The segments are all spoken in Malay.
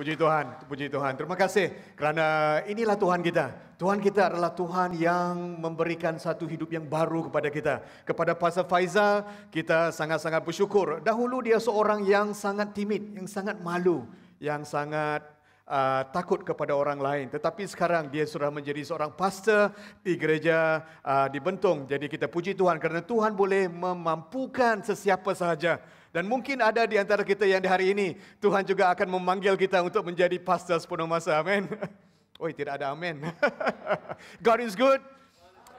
Puji Tuhan, puji Tuhan. Terima kasih kerana inilah Tuhan kita. Tuhan kita adalah Tuhan yang memberikan satu hidup yang baru kepada kita. Kepada Pastor Faizal, kita sangat-sangat bersyukur. Dahulu dia seorang yang sangat timid, yang sangat malu, yang sangat Uh, takut kepada orang lain. Tetapi sekarang dia sudah menjadi seorang pastor di gereja uh, di Bentong. Jadi kita puji Tuhan kerana Tuhan boleh memampukan sesiapa sahaja dan mungkin ada di antara kita yang di hari ini, Tuhan juga akan memanggil kita untuk menjadi pastor sepenuh masa. Amin. Oi, tidak ada amin. God is good.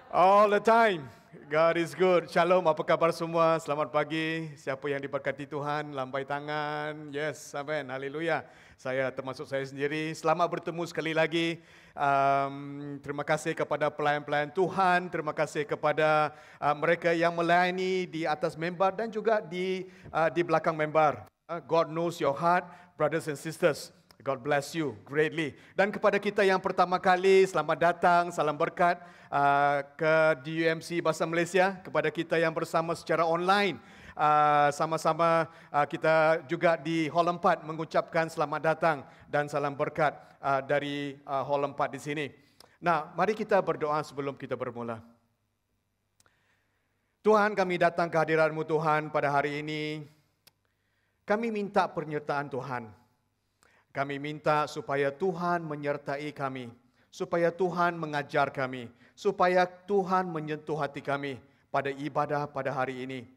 All the time. God is good. Shalom, apa kabar semua? Selamat pagi. Siapa yang diberkati Tuhan? Lambai tangan. Yes, amin. Haleluya. Saya termasuk saya sendiri. Selamat bertemu sekali lagi. Um, terima kasih kepada pelayan-pelayan Tuhan, terima kasih kepada uh, mereka yang melayani di atas member dan juga di uh, di belakang member. Uh, God knows your heart, brothers and sisters. God bless you greatly. Dan kepada kita yang pertama kali, selamat datang, salam berkat uh, ke DUMC Bahasa Malaysia. Kepada kita yang bersama secara online, Ah, sama-sama ah, kita juga di Hall 4 mengucapkan selamat datang dan salam berkat ah, dari Hall 4 di sini. Nah, mari kita berdoa sebelum kita bermula. Tuhan, kami datang ke hadiranMu Tuhan pada hari ini. Kami minta penyertaan Tuhan. Kami minta supaya Tuhan menyertai kami, supaya Tuhan mengajar kami, supaya Tuhan menyentuh hati kami pada ibadah pada hari ini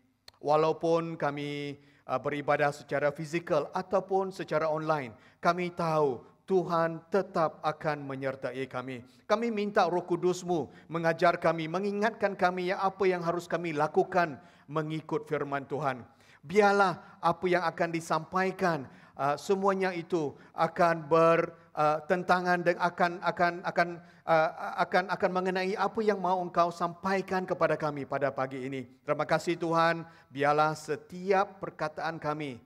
walaupun kami uh, beribadah secara fizikal ataupun secara online, kami tahu Tuhan tetap akan menyertai kami. Kami minta roh kudusmu mengajar kami, mengingatkan kami ya apa yang harus kami lakukan mengikut firman Tuhan. Biarlah apa yang akan disampaikan, uh, semuanya itu akan ber uh, tentangan dan akan akan akan uh, akan akan mengenai apa yang mau engkau sampaikan kepada kami pada pagi ini. Terima kasih Tuhan, biarlah setiap perkataan kami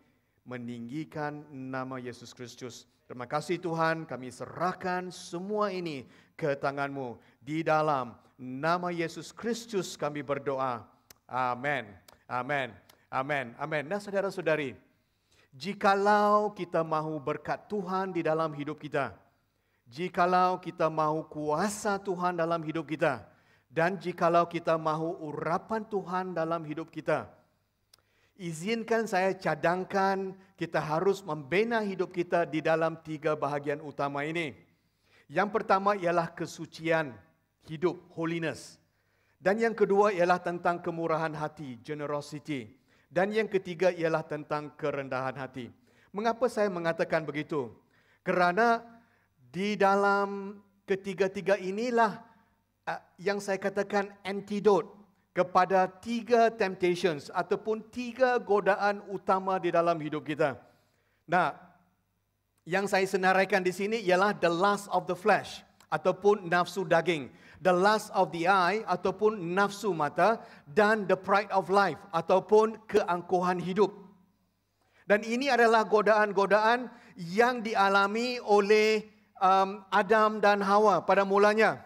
meninggikan nama Yesus Kristus. Terima kasih Tuhan, kami serahkan semua ini ke tanganMu Di dalam nama Yesus Kristus kami berdoa. Amin. Amin. Amin. Amin. Nah, saudara-saudari, Jikalau kita mahu berkat Tuhan di dalam hidup kita. Jikalau kita mahu kuasa Tuhan dalam hidup kita. Dan jikalau kita mahu urapan Tuhan dalam hidup kita. Izinkan saya cadangkan kita harus membina hidup kita di dalam tiga bahagian utama ini. Yang pertama ialah kesucian hidup, holiness. Dan yang kedua ialah tentang kemurahan hati, generosity. Dan yang ketiga ialah tentang kerendahan hati. Mengapa saya mengatakan begitu? Kerana di dalam ketiga-tiga inilah yang saya katakan antidote kepada tiga temptations ataupun tiga godaan utama di dalam hidup kita. Nah, yang saya senaraikan di sini ialah the last of the flesh – ataupun nafsu daging, the lust of the eye ataupun nafsu mata dan the pride of life ataupun keangkuhan hidup. Dan ini adalah godaan-godaan yang dialami oleh um, Adam dan Hawa pada mulanya.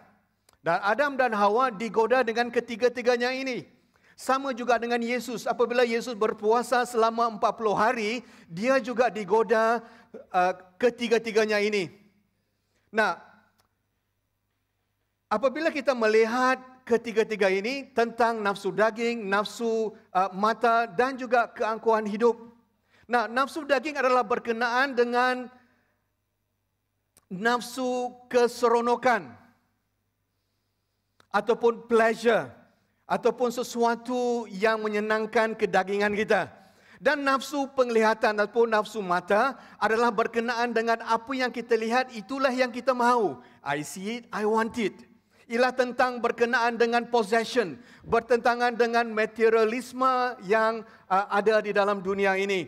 Dan Adam dan Hawa digoda dengan ketiga-tiganya ini. Sama juga dengan Yesus. Apabila Yesus berpuasa selama 40 hari, dia juga digoda uh, ketiga-tiganya ini. Nah, apabila kita melihat ketiga-tiga ini tentang nafsu daging, nafsu uh, mata dan juga keangkuhan hidup. Nah, nafsu daging adalah berkenaan dengan nafsu keseronokan ataupun pleasure ataupun sesuatu yang menyenangkan kedagingan kita. Dan nafsu penglihatan ataupun nafsu mata adalah berkenaan dengan apa yang kita lihat itulah yang kita mahu. I see it, I want it ialah tentang berkenaan dengan possession, bertentangan dengan materialisme yang uh, ada di dalam dunia ini.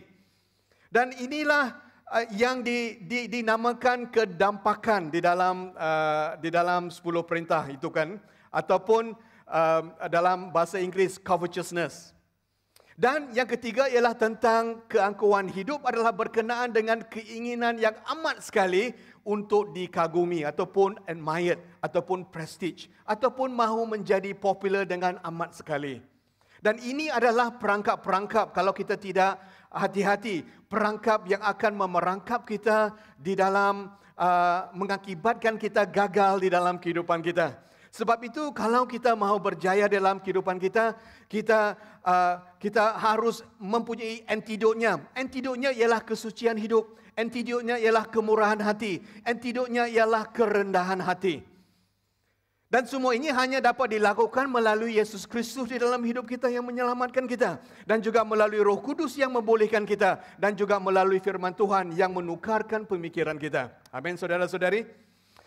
Dan inilah uh, yang di, di, dinamakan kedampakan di dalam uh, di dalam 10 perintah itu kan ataupun uh, dalam bahasa Inggeris covetousness. Dan yang ketiga ialah tentang keangkuhan hidup adalah berkenaan dengan keinginan yang amat sekali untuk dikagumi ataupun admired ataupun prestige ataupun mahu menjadi popular dengan amat sekali. Dan ini adalah perangkap-perangkap kalau kita tidak hati-hati, perangkap yang akan memerangkap kita di dalam uh, mengakibatkan kita gagal di dalam kehidupan kita. Sebab itu kalau kita mahu berjaya dalam kehidupan kita, kita uh, kita harus mempunyai antidotnya. Antidotnya ialah kesucian hidup, antidotnya ialah kemurahan hati, antidotnya ialah kerendahan hati. Dan semua ini hanya dapat dilakukan melalui Yesus Kristus di dalam hidup kita yang menyelamatkan kita dan juga melalui Roh Kudus yang membolehkan kita dan juga melalui firman Tuhan yang menukarkan pemikiran kita. Amin saudara-saudari. saudara saudari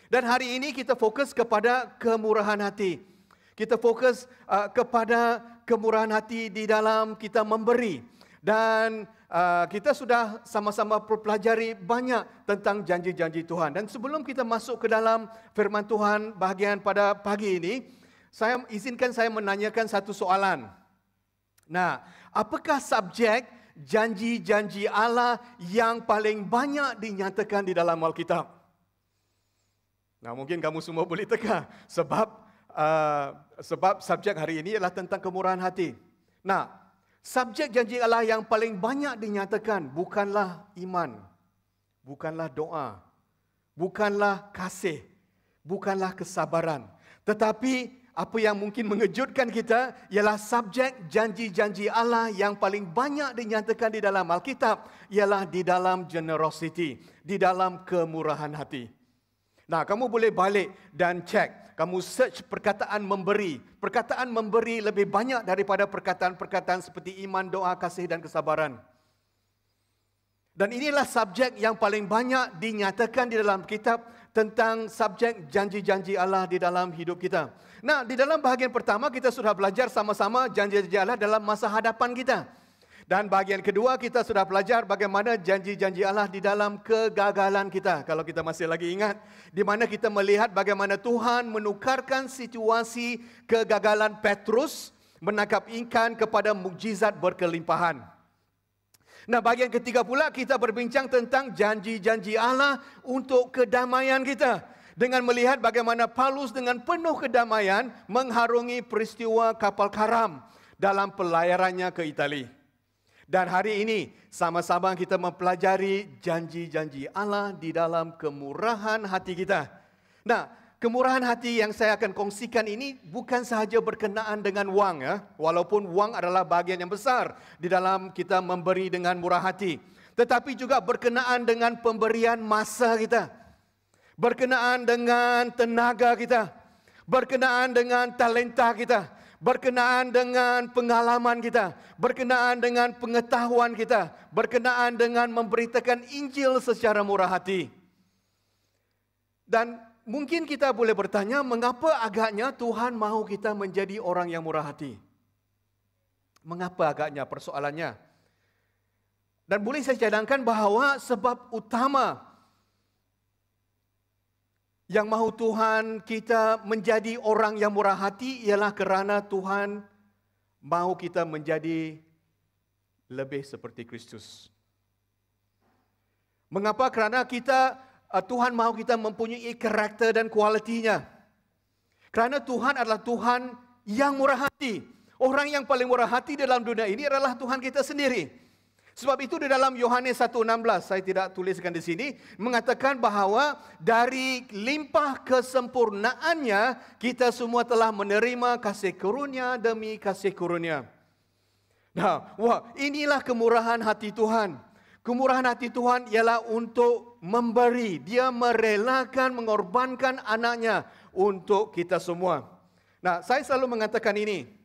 dan hari ini kita fokus kepada kemurahan hati. Kita fokus uh, kepada kemurahan hati di dalam kita memberi. Dan uh, kita sudah sama-sama pelajari banyak tentang janji-janji Tuhan. Dan sebelum kita masuk ke dalam firman Tuhan bahagian pada pagi ini, saya izinkan saya menanyakan satu soalan. Nah, apakah subjek janji-janji Allah yang paling banyak dinyatakan di dalam Alkitab? Nah, mungkin kamu semua boleh teka sebab uh, sebab subjek hari ini ialah tentang kemurahan hati. Nah, subjek janji Allah yang paling banyak dinyatakan bukanlah iman, bukanlah doa, bukanlah kasih, bukanlah kesabaran. Tetapi apa yang mungkin mengejutkan kita ialah subjek janji-janji Allah yang paling banyak dinyatakan di dalam Alkitab ialah di dalam generosity, di dalam kemurahan hati. Nah, kamu boleh balik dan cek. Kamu search perkataan memberi. Perkataan memberi lebih banyak daripada perkataan-perkataan seperti iman, doa, kasih dan kesabaran. Dan inilah subjek yang paling banyak dinyatakan di dalam kitab tentang subjek janji-janji Allah di dalam hidup kita. Nah, di dalam bahagian pertama kita sudah belajar sama-sama janji-janji Allah dalam masa hadapan kita. Dan bahagian kedua kita sudah belajar bagaimana janji-janji Allah di dalam kegagalan kita. Kalau kita masih lagi ingat. Di mana kita melihat bagaimana Tuhan menukarkan situasi kegagalan Petrus menangkap ikan kepada mukjizat berkelimpahan. Nah bagian ketiga pula kita berbincang tentang janji-janji Allah untuk kedamaian kita. Dengan melihat bagaimana Paulus dengan penuh kedamaian mengharungi peristiwa kapal karam dalam pelayarannya ke Italia. Dan hari ini sama-sama kita mempelajari janji-janji Allah di dalam kemurahan hati kita. Nah, kemurahan hati yang saya akan kongsikan ini bukan sahaja berkenaan dengan wang ya. Walaupun wang adalah bahagian yang besar di dalam kita memberi dengan murah hati, tetapi juga berkenaan dengan pemberian masa kita. Berkenaan dengan tenaga kita. Berkenaan dengan talenta kita berkenaan dengan pengalaman kita, berkenaan dengan pengetahuan kita, berkenaan dengan memberitakan Injil secara murah hati. Dan mungkin kita boleh bertanya mengapa agaknya Tuhan mahu kita menjadi orang yang murah hati? Mengapa agaknya persoalannya? Dan boleh saya cadangkan bahawa sebab utama Yang mahu Tuhan kita menjadi orang yang murah hati ialah kerana Tuhan mahu kita menjadi lebih seperti Kristus. Mengapa? Kerana kita uh, Tuhan mahu kita mempunyai karakter dan kualitinya. Kerana Tuhan adalah Tuhan yang murah hati. Orang yang paling murah hati dalam dunia ini adalah Tuhan kita sendiri. Sebab itu di dalam Yohanes 1:16 saya tidak tuliskan di sini mengatakan bahawa dari limpah kesempurnaannya kita semua telah menerima kasih karunia demi kasih karunia. Nah, wah inilah kemurahan hati Tuhan. Kemurahan hati Tuhan ialah untuk memberi. Dia merelakan mengorbankan anaknya untuk kita semua. Nah, saya selalu mengatakan ini.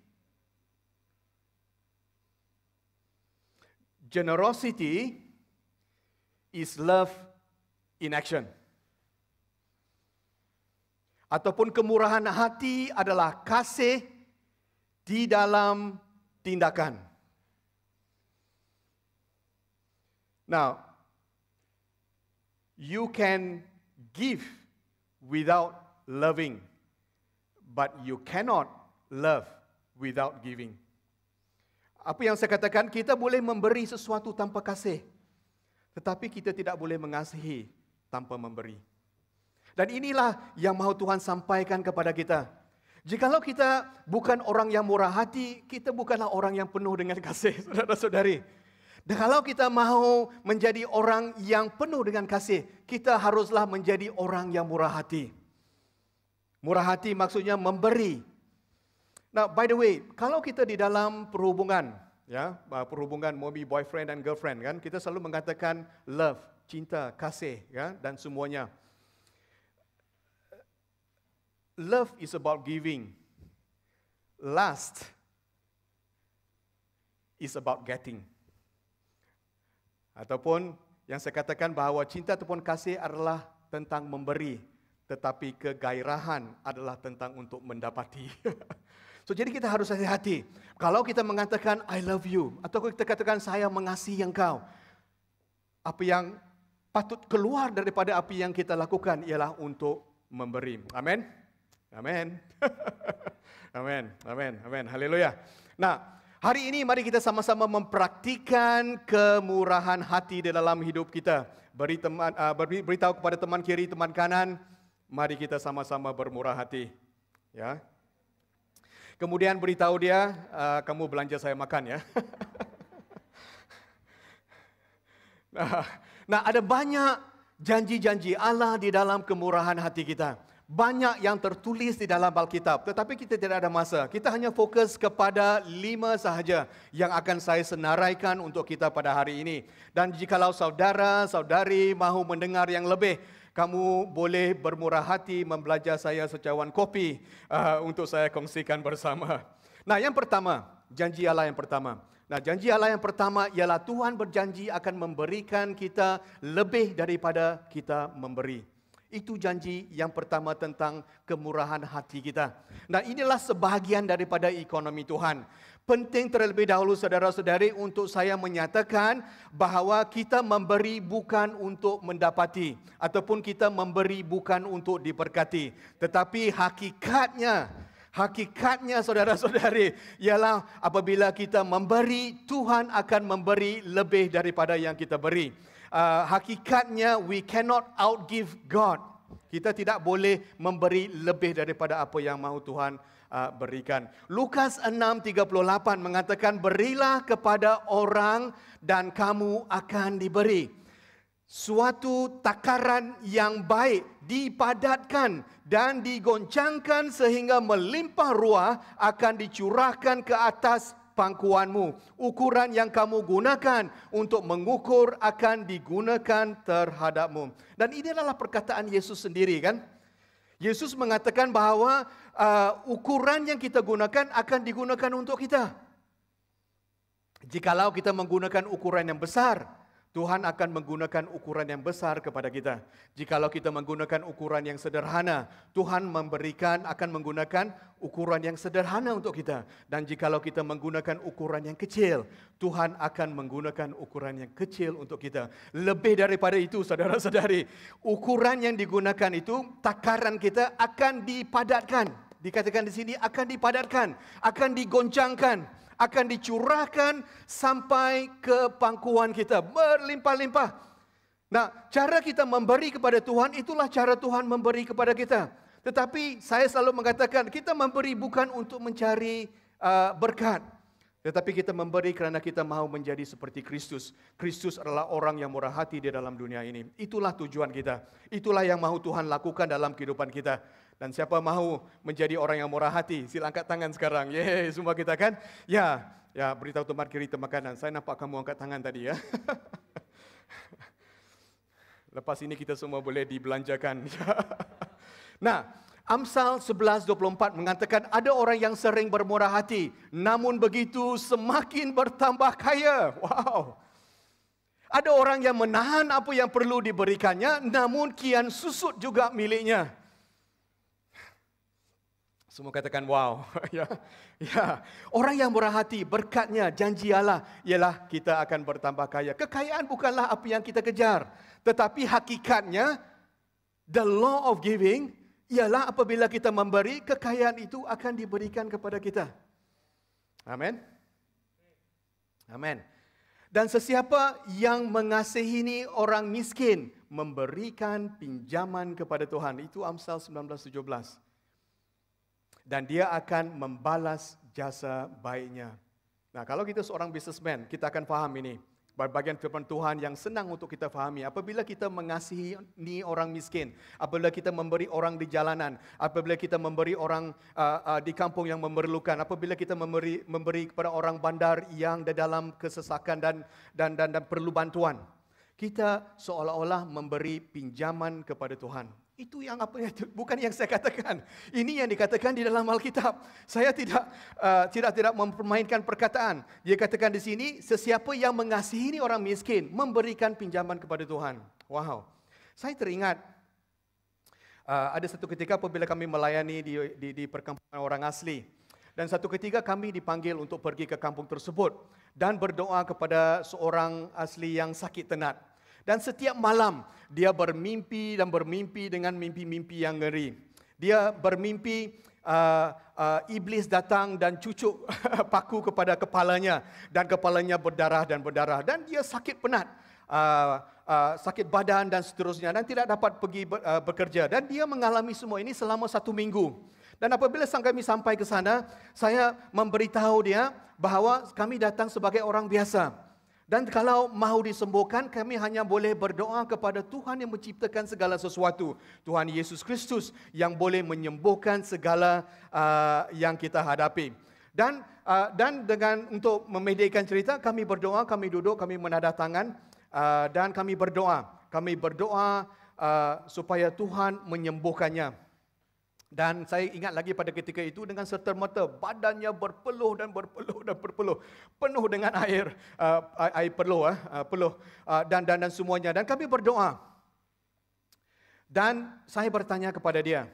Generosity is love in action. Ataupun kemurahan hati adalah kasih di dalam tindakan. Now, you can give without loving, but you cannot love without giving. apa yang saya katakan, kita boleh memberi sesuatu tanpa kasih. Tetapi kita tidak boleh mengasihi tanpa memberi. Dan inilah yang mahu Tuhan sampaikan kepada kita. Jikalau kita bukan orang yang murah hati, kita bukanlah orang yang penuh dengan kasih, saudara-saudari. Dan kalau kita mahu menjadi orang yang penuh dengan kasih, kita haruslah menjadi orang yang murah hati. Murah hati maksudnya memberi, Now, by the way, kalau kita di dalam perhubungan, ya, uh, perhubungan mommy boyfriend dan girlfriend kan, kita selalu mengatakan love, cinta, kasih, ya, dan semuanya. Love is about giving. Last is about getting. Ataupun yang saya katakan bahawa cinta ataupun kasih adalah tentang memberi, tetapi kegairahan adalah tentang untuk mendapati. So jadi kita harus hati-hati. Kalau kita mengatakan I love you atau kita katakan saya mengasihi engkau, apa yang patut keluar daripada apa yang kita lakukan ialah untuk memberi. Amin. Amin. Amin. Amin. Amin. Haleluya. Nah, hari ini mari kita sama-sama mempraktikan kemurahan hati di dalam hidup kita. Beri teman uh, beri, beritahu kepada teman kiri, teman kanan, mari kita sama-sama bermurah hati. Ya. Kemudian beritahu dia, uh, kamu belanja saya makan ya. nah, nah ada banyak janji-janji Allah di dalam kemurahan hati kita. Banyak yang tertulis di dalam Alkitab. Tetapi kita tidak ada masa. Kita hanya fokus kepada lima sahaja yang akan saya senaraikan untuk kita pada hari ini. Dan jikalau saudara, saudari mahu mendengar yang lebih, kamu boleh bermurah hati membelajar saya secawan kopi uh, untuk saya kongsikan bersama. Nah, yang pertama, janji Allah yang pertama. Nah, janji Allah yang pertama ialah Tuhan berjanji akan memberikan kita lebih daripada kita memberi. Itu janji yang pertama tentang kemurahan hati kita. Nah, inilah sebahagian daripada ekonomi Tuhan. Penting terlebih dahulu saudara-saudari untuk saya menyatakan bahawa kita memberi bukan untuk mendapati ataupun kita memberi bukan untuk diberkati. Tetapi hakikatnya, hakikatnya saudara-saudari ialah apabila kita memberi, Tuhan akan memberi lebih daripada yang kita beri. Uh, hakikatnya we cannot outgive God. Kita tidak boleh memberi lebih daripada apa yang mahu Tuhan uh, berikan. Lukas 6:38 mengatakan berilah kepada orang dan kamu akan diberi. Suatu takaran yang baik dipadatkan dan digoncangkan sehingga melimpah ruah akan dicurahkan ke atas pangkuanmu. Ukuran yang kamu gunakan untuk mengukur akan digunakan terhadapmu. Dan ini adalah perkataan Yesus sendiri kan? Yesus mengatakan bahawa uh, ukuran yang kita gunakan akan digunakan untuk kita. Jikalau kita menggunakan ukuran yang besar, Tuhan akan menggunakan ukuran yang besar kepada kita. Jikalau kita menggunakan ukuran yang sederhana, Tuhan memberikan akan menggunakan ukuran yang sederhana untuk kita. Dan jikalau kita menggunakan ukuran yang kecil, Tuhan akan menggunakan ukuran yang kecil untuk kita. Lebih daripada itu, saudara-saudari, ukuran yang digunakan itu, takaran kita akan dipadatkan. Dikatakan di sini akan dipadatkan, akan digoncangkan akan dicurahkan sampai ke pangkuan kita berlimpah-limpah. Nah, cara kita memberi kepada Tuhan itulah cara Tuhan memberi kepada kita. Tetapi saya selalu mengatakan kita memberi bukan untuk mencari uh, berkat. Tetapi kita memberi kerana kita mahu menjadi seperti Kristus. Kristus adalah orang yang murah hati di dalam dunia ini. Itulah tujuan kita. Itulah yang mahu Tuhan lakukan dalam kehidupan kita. Dan siapa mahu menjadi orang yang murah hati, sila angkat tangan sekarang. ye semua kita kan? Ya, ya beritahu teman kiri, teman kanan. Saya nampak kamu angkat tangan tadi ya. Lepas ini kita semua boleh dibelanjakan. nah, Amsal 11.24 mengatakan ada orang yang sering bermurah hati. Namun begitu semakin bertambah kaya. Wow. Ada orang yang menahan apa yang perlu diberikannya namun kian susut juga miliknya. Semua katakan wow. ya. ya. Orang yang murah hati, berkatnya, janji Allah, ialah kita akan bertambah kaya. Kekayaan bukanlah apa yang kita kejar. Tetapi hakikatnya, the law of giving, ialah apabila kita memberi, kekayaan itu akan diberikan kepada kita. Amin. Amin. Dan sesiapa yang mengasihi orang miskin, memberikan pinjaman kepada Tuhan. Itu Amsal 19.17 dan dia akan membalas jasa baiknya. Nah, kalau kita seorang businessman, kita akan faham ini. Bagian firman Tuhan yang senang untuk kita fahami. Apabila kita mengasihi ni orang miskin, apabila kita memberi orang di jalanan, apabila kita memberi orang uh, uh, di kampung yang memerlukan, apabila kita memberi memberi kepada orang bandar yang ada dalam kesesakan dan, dan dan dan perlu bantuan, kita seolah-olah memberi pinjaman kepada Tuhan. Itu yang apa bukan yang saya katakan. Ini yang dikatakan di dalam Alkitab. Saya tidak uh, tidak tidak mempermainkan perkataan. Dia katakan di sini sesiapa yang mengasihi orang miskin memberikan pinjaman kepada Tuhan. Wow. Saya teringat uh, ada satu ketika apabila kami melayani di di, di perkampungan orang asli dan satu ketika kami dipanggil untuk pergi ke kampung tersebut dan berdoa kepada seorang asli yang sakit tenat. Dan setiap malam dia bermimpi dan bermimpi dengan mimpi-mimpi yang ngeri. Dia bermimpi uh, uh, iblis datang dan cucuk paku kepada kepalanya dan kepalanya berdarah dan berdarah dan dia sakit penat. Uh, Uh, sakit badan dan seterusnya dan tidak dapat pergi ber, uh, bekerja dan dia mengalami semua ini selama satu minggu dan apabila sang kami sampai ke sana saya memberitahu dia bahawa kami datang sebagai orang biasa dan kalau mahu disembuhkan, kami hanya boleh berdoa kepada Tuhan yang menciptakan segala sesuatu. Tuhan Yesus Kristus yang boleh menyembuhkan segala uh, yang kita hadapi. Dan uh, dan dengan untuk memedikan cerita, kami berdoa, kami duduk, kami menadah tangan uh, dan kami berdoa. Kami berdoa uh, supaya Tuhan menyembuhkannya. Dan saya ingat lagi pada ketika itu dengan serta mata badannya berpeluh dan berpeluh dan berpeluh penuh dengan air uh, air peluh ah, uh, peluh uh, dan dan dan semuanya dan kami berdoa dan saya bertanya kepada dia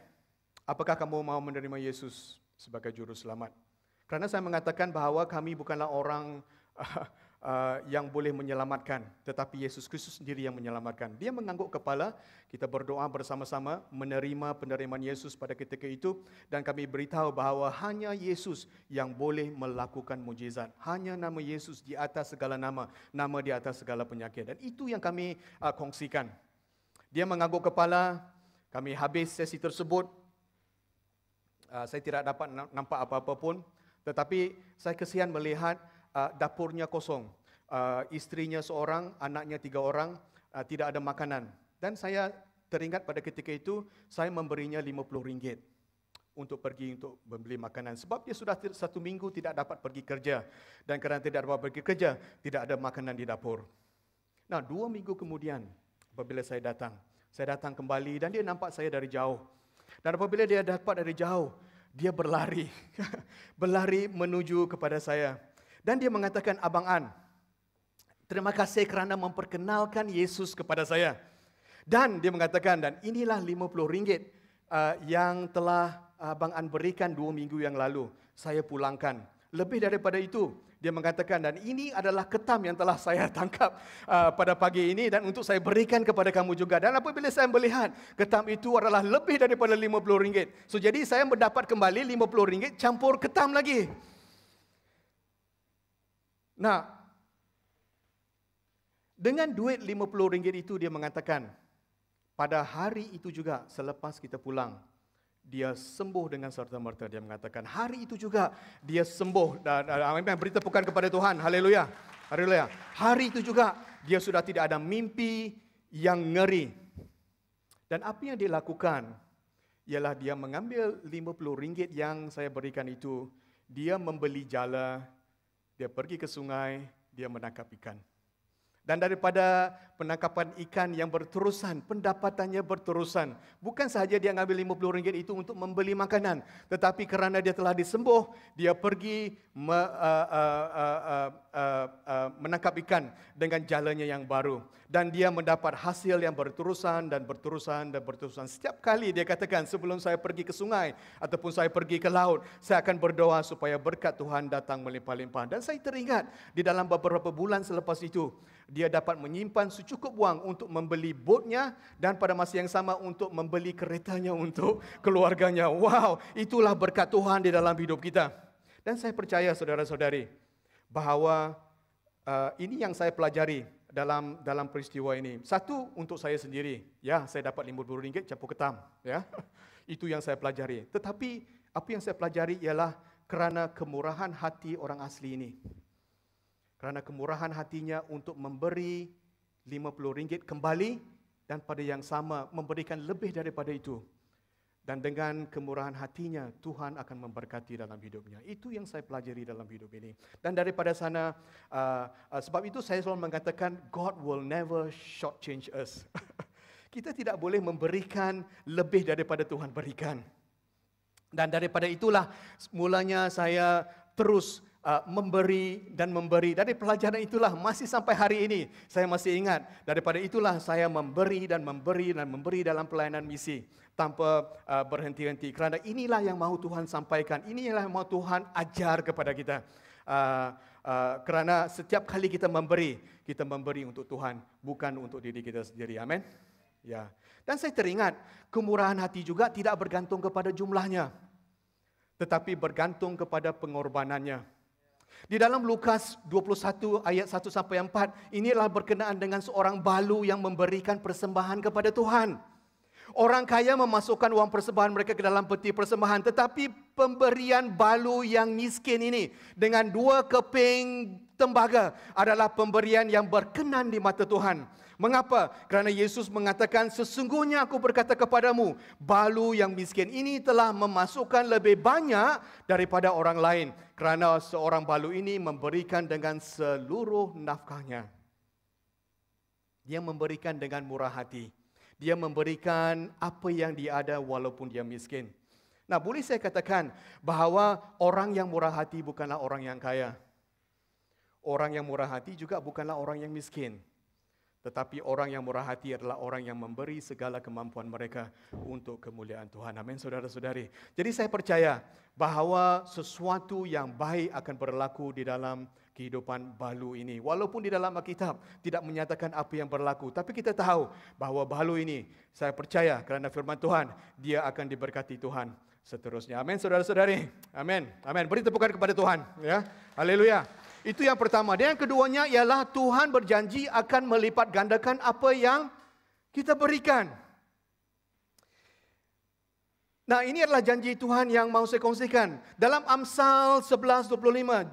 apakah kamu mahu menerima Yesus sebagai juru selamat kerana saya mengatakan bahawa kami bukanlah orang Uh, yang boleh menyelamatkan tetapi Yesus Kristus sendiri yang menyelamatkan. Dia mengangguk kepala, kita berdoa bersama-sama menerima penerimaan Yesus pada ketika itu dan kami beritahu bahawa hanya Yesus yang boleh melakukan mujizat. Hanya nama Yesus di atas segala nama, nama di atas segala penyakit dan itu yang kami uh, kongsikan. Dia mengangguk kepala, kami habis sesi tersebut. Uh, saya tidak dapat nampak apa-apa pun tetapi saya kesian melihat uh, dapurnya kosong. Uh, istrinya seorang, anaknya tiga orang, uh, tidak ada makanan. Dan saya teringat pada ketika itu, saya memberinya lima puluh ringgit untuk pergi untuk membeli makanan. Sebab dia sudah satu minggu tidak dapat pergi kerja. Dan kerana tidak dapat pergi kerja, tidak ada makanan di dapur. Nah, dua minggu kemudian, apabila saya datang, saya datang kembali dan dia nampak saya dari jauh. Dan apabila dia dapat dari jauh, dia berlari. berlari menuju kepada saya. Dan dia mengatakan, Abang An, terima kasih kerana memperkenalkan Yesus kepada saya. Dan dia mengatakan, dan inilah RM50 uh, yang telah Abang An berikan dua minggu yang lalu. Saya pulangkan. Lebih daripada itu, dia mengatakan, dan ini adalah ketam yang telah saya tangkap uh, pada pagi ini dan untuk saya berikan kepada kamu juga. Dan apabila saya melihat, ketam itu adalah lebih daripada RM50. So, jadi saya mendapat kembali RM50 campur ketam lagi. Nah, dengan duit RM50 itu dia mengatakan, pada hari itu juga selepas kita pulang, dia sembuh dengan serta merta. Dia mengatakan, hari itu juga dia sembuh. Dan, amin, beri tepukan kepada Tuhan. Haleluya. Haleluya. Hari itu juga dia sudah tidak ada mimpi yang ngeri. Dan apa yang dia lakukan ialah dia mengambil RM50 yang saya berikan itu. Dia membeli jala dia pergi ke sungai, dia menangkap ikan dan daripada penangkapan ikan yang berterusan, pendapatannya berterusan. Bukan sahaja dia mengambil RM50 itu untuk membeli makanan, tetapi kerana dia telah disembuh, dia pergi me, uh, uh, uh, uh, uh, uh, menangkap ikan dengan jalannya yang baru. Dan dia mendapat hasil yang berterusan dan berterusan dan berterusan. Setiap kali dia katakan, sebelum saya pergi ke sungai ataupun saya pergi ke laut, saya akan berdoa supaya berkat Tuhan datang melimpah-limpah. Dan saya teringat di dalam beberapa bulan selepas itu, dia dapat menyimpan secukup wang untuk membeli botnya dan pada masa yang sama untuk membeli keretanya untuk keluarganya. Wow, itulah berkat Tuhan di dalam hidup kita. Dan saya percaya saudara-saudari bahawa uh, ini yang saya pelajari dalam dalam peristiwa ini. Satu untuk saya sendiri, ya, saya dapat RM50 campur ketam, ya. Itu yang saya pelajari. Tetapi apa yang saya pelajari ialah kerana kemurahan hati orang asli ini kerana kemurahan hatinya untuk memberi RM50 kembali dan pada yang sama memberikan lebih daripada itu. Dan dengan kemurahan hatinya, Tuhan akan memberkati dalam hidupnya. Itu yang saya pelajari dalam hidup ini. Dan daripada sana, uh, uh, sebab itu saya selalu mengatakan, God will never shortchange us. Kita tidak boleh memberikan lebih daripada Tuhan berikan. Dan daripada itulah, mulanya saya terus uh, memberi dan memberi. Dari pelajaran itulah masih sampai hari ini saya masih ingat. Daripada itulah saya memberi dan memberi dan memberi dalam pelayanan misi tanpa uh, berhenti-henti. Kerana inilah yang mahu Tuhan sampaikan. Inilah yang mahu Tuhan ajar kepada kita. Uh, uh, kerana setiap kali kita memberi, kita memberi untuk Tuhan, bukan untuk diri kita sendiri. Amin. Ya. Dan saya teringat kemurahan hati juga tidak bergantung kepada jumlahnya tetapi bergantung kepada pengorbanannya. Di dalam Lukas 21 ayat 1 sampai 4, inilah berkenaan dengan seorang balu yang memberikan persembahan kepada Tuhan. Orang kaya memasukkan wang persembahan mereka ke dalam peti persembahan. Tetapi pemberian balu yang miskin ini dengan dua keping tembaga adalah pemberian yang berkenan di mata Tuhan. Mengapa? Kerana Yesus mengatakan, sesungguhnya aku berkata kepadamu, balu yang miskin ini telah memasukkan lebih banyak daripada orang lain. Kerana seorang balu ini memberikan dengan seluruh nafkahnya. Dia memberikan dengan murah hati. Dia memberikan apa yang dia ada walaupun dia miskin. Nah, boleh saya katakan bahawa orang yang murah hati bukanlah orang yang kaya. Orang yang murah hati juga bukanlah orang yang miskin. Tetapi orang yang murah hati adalah orang yang memberi segala kemampuan mereka untuk kemuliaan Tuhan. Amin saudara-saudari. Jadi saya percaya bahawa sesuatu yang baik akan berlaku di dalam kehidupan balu ini. Walaupun di dalam Alkitab tidak menyatakan apa yang berlaku. Tapi kita tahu bahawa balu ini saya percaya kerana firman Tuhan dia akan diberkati Tuhan seterusnya. Amin saudara-saudari. Amin. Amin. Beri tepukan kepada Tuhan. Ya. Haleluya. Itu yang pertama. Dan yang keduanya ialah Tuhan berjanji akan melipat gandakan apa yang kita berikan. Nah ini adalah janji Tuhan yang mahu saya kongsikan. Dalam Amsal 11.25,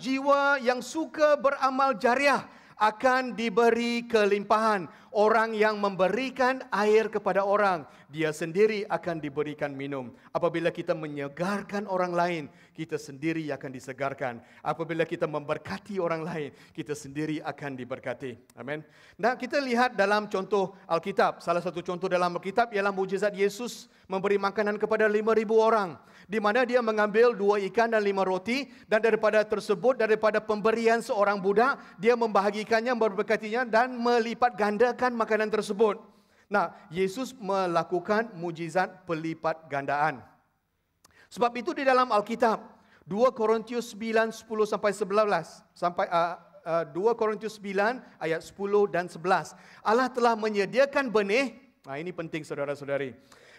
jiwa yang suka beramal jariah akan diberi kelimpahan. Orang yang memberikan air kepada orang, dia sendiri akan diberikan minum. Apabila kita menyegarkan orang lain, kita sendiri akan disegarkan. Apabila kita memberkati orang lain, kita sendiri akan diberkati. Amin. Nah, kita lihat dalam contoh Alkitab. Salah satu contoh dalam Alkitab ialah mujizat Yesus memberi makanan kepada 5,000 orang di mana dia mengambil dua ikan dan lima roti dan daripada tersebut daripada pemberian seorang budak dia membahagikannya memberkatinya dan melipat gandakan makanan tersebut. Nah, Yesus melakukan mujizat pelipat gandaan. Sebab itu di dalam Alkitab 2 Korintus 910 sampai 11 sampai uh, 2 Korintus 9 ayat 10 dan 11. Allah telah menyediakan benih. Nah, ini penting saudara-saudari.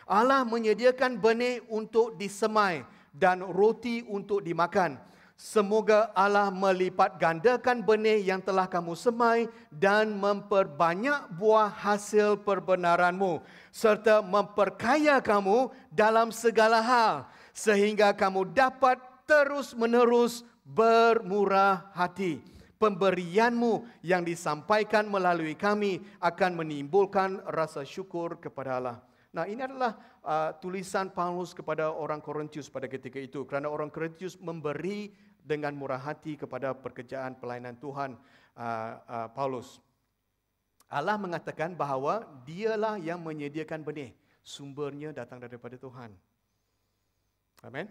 Allah menyediakan benih untuk disemai dan roti untuk dimakan. Semoga Allah melipat gandakan benih yang telah kamu semai dan memperbanyak buah hasil perbenaranmu serta memperkaya kamu dalam segala hal sehingga kamu dapat terus-menerus bermurah hati. Pemberianmu yang disampaikan melalui kami akan menimbulkan rasa syukur kepada Allah. Nah, ini adalah uh, tulisan Paulus kepada orang Korintus pada ketika itu kerana orang Korintus memberi dengan murah hati kepada pekerjaan pelayanan Tuhan uh, uh, Paulus. Allah mengatakan bahawa dialah yang menyediakan benih. Sumbernya datang daripada Tuhan. Amin.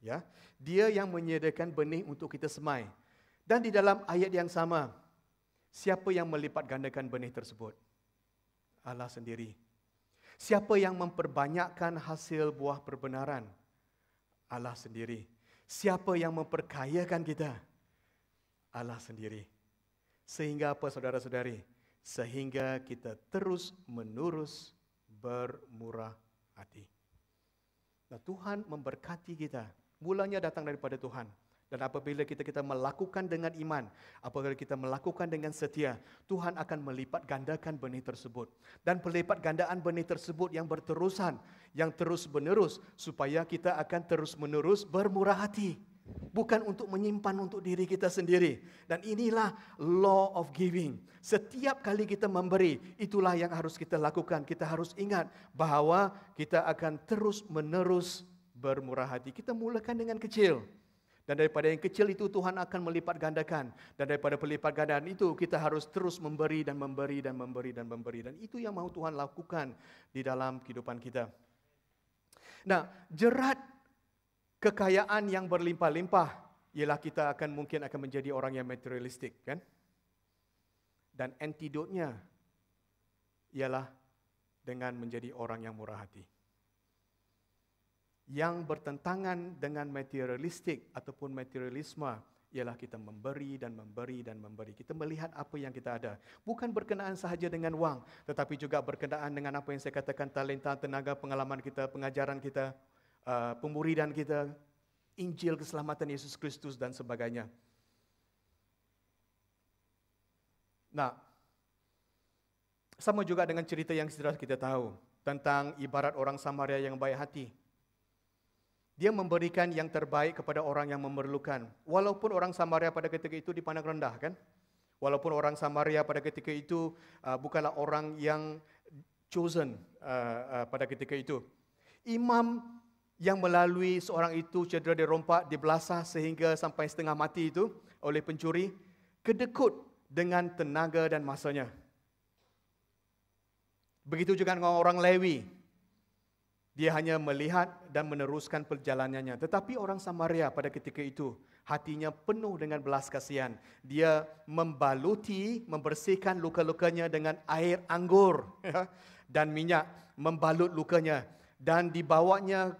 Ya. Dia yang menyediakan benih untuk kita semai. Dan di dalam ayat yang sama, siapa yang melipat gandakan benih tersebut? Allah sendiri. Siapa yang memperbanyakkan hasil buah perbenaran? Allah sendiri. Siapa yang memperkayakan kita? Allah sendiri. Sehingga apa saudara-saudari? Sehingga kita terus menerus bermurah hati. Nah, Tuhan memberkati kita. Mulanya datang daripada Tuhan. Dan apabila kita kita melakukan dengan iman, apabila kita melakukan dengan setia, Tuhan akan melipat gandakan benih tersebut. Dan pelipat gandaan benih tersebut yang berterusan, yang terus menerus, supaya kita akan terus menerus bermurah hati. Bukan untuk menyimpan untuk diri kita sendiri. Dan inilah law of giving. Setiap kali kita memberi, itulah yang harus kita lakukan. Kita harus ingat bahawa kita akan terus menerus bermurah hati. Kita mulakan dengan kecil. Kecil. Dan daripada yang kecil itu Tuhan akan melipat gandakan. Dan daripada pelipat gandakan itu kita harus terus memberi dan memberi dan memberi dan memberi. Dan itu yang mau Tuhan lakukan di dalam kehidupan kita. Nah jerat kekayaan yang berlimpah-limpah ialah kita akan mungkin akan menjadi orang yang materialistik kan. Dan antidotnya ialah dengan menjadi orang yang murah hati. yang bertentangan dengan materialistik ataupun materialisme ialah kita memberi dan memberi dan memberi. Kita melihat apa yang kita ada. Bukan berkenaan sahaja dengan wang, tetapi juga berkenaan dengan apa yang saya katakan talenta, tenaga, pengalaman kita, pengajaran kita, uh, pemuridan kita, Injil keselamatan Yesus Kristus dan sebagainya. Nah, sama juga dengan cerita yang sudah kita tahu tentang ibarat orang Samaria yang baik hati. Dia memberikan yang terbaik kepada orang yang memerlukan. Walaupun orang Samaria pada ketika itu dipandang rendah kan? Walaupun orang Samaria pada ketika itu uh, bukanlah orang yang chosen uh, uh, pada ketika itu. Imam yang melalui seorang itu cedera dirompak, dibelasah sehingga sampai setengah mati itu oleh pencuri, kedekut dengan tenaga dan masanya. Begitu juga dengan orang Lewi dia hanya melihat dan meneruskan perjalanannya. Tetapi orang Samaria pada ketika itu hatinya penuh dengan belas kasihan. Dia membaluti, membersihkan luka-lukanya dengan air anggur ya, dan minyak membalut lukanya dan dibawanya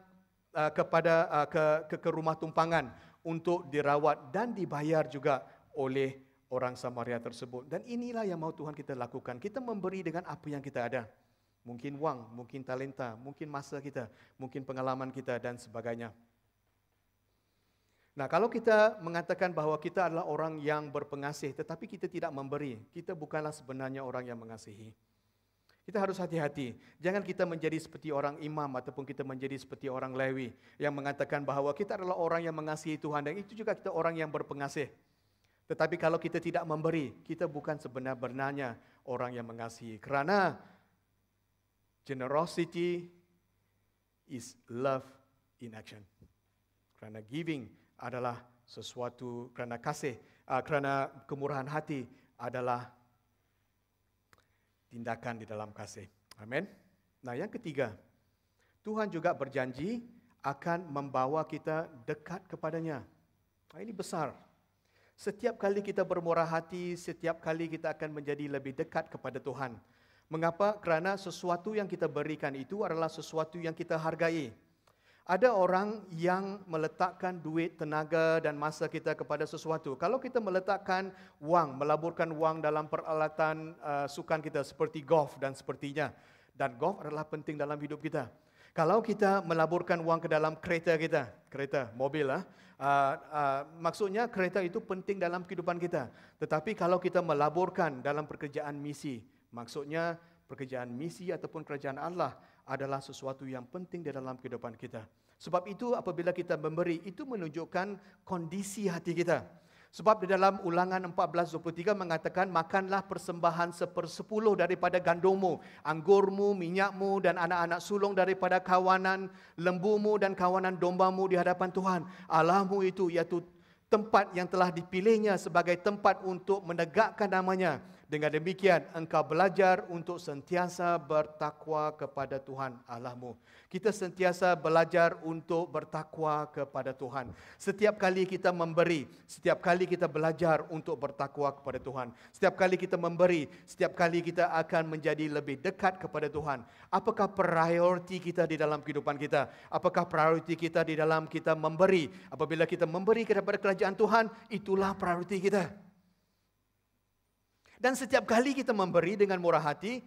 uh, kepada uh, ke, ke ke rumah tumpangan untuk dirawat dan dibayar juga oleh orang Samaria tersebut. Dan inilah yang mau Tuhan kita lakukan. Kita memberi dengan apa yang kita ada. Mungkin wang, mungkin talenta, mungkin masa kita, mungkin pengalaman kita dan sebagainya. Nah, kalau kita mengatakan bahawa kita adalah orang yang berpengasih tetapi kita tidak memberi, kita bukanlah sebenarnya orang yang mengasihi. Kita harus hati-hati. Jangan kita menjadi seperti orang imam ataupun kita menjadi seperti orang lewi yang mengatakan bahawa kita adalah orang yang mengasihi Tuhan dan itu juga kita orang yang berpengasih. Tetapi kalau kita tidak memberi, kita bukan sebenarnya orang yang mengasihi. Kerana Generosity is love in action. Kerana giving adalah sesuatu kerana kasih, uh, kerana kemurahan hati adalah tindakan di dalam kasih. Amin. Nah, yang ketiga, Tuhan juga berjanji akan membawa kita dekat kepadanya. Nah, ini besar. Setiap kali kita bermurah hati, setiap kali kita akan menjadi lebih dekat kepada Tuhan. Mengapa? Kerana sesuatu yang kita berikan itu adalah sesuatu yang kita hargai. Ada orang yang meletakkan duit, tenaga dan masa kita kepada sesuatu. Kalau kita meletakkan wang, melaburkan wang dalam peralatan uh, sukan kita seperti golf dan sepertinya. Dan golf adalah penting dalam hidup kita. Kalau kita melaburkan wang ke dalam kereta kita, kereta, mobil, ah, uh, uh, maksudnya kereta itu penting dalam kehidupan kita. Tetapi kalau kita melaburkan dalam pekerjaan misi, Maksudnya, pekerjaan misi ataupun kerajaan Allah adalah sesuatu yang penting di dalam kehidupan kita. Sebab itu apabila kita memberi, itu menunjukkan kondisi hati kita. Sebab di dalam ulangan 14.23 mengatakan, makanlah persembahan sepersepuluh daripada gandummu, anggurmu, minyakmu dan anak-anak sulung daripada kawanan lembumu dan kawanan dombamu di hadapan Tuhan. Alamu itu, iaitu tempat yang telah dipilihnya sebagai tempat untuk menegakkan namanya dengan demikian, engkau belajar untuk sentiasa bertakwa kepada Tuhan Allahmu. Kita sentiasa belajar untuk bertakwa kepada Tuhan. Setiap kali kita memberi, setiap kali kita belajar untuk bertakwa kepada Tuhan. Setiap kali kita memberi, setiap kali kita akan menjadi lebih dekat kepada Tuhan. Apakah prioriti kita di dalam kehidupan kita? Apakah prioriti kita di dalam kita memberi? Apabila kita memberi kepada kerajaan Tuhan, itulah prioriti kita. Dan setiap kali kita memberi dengan murah hati,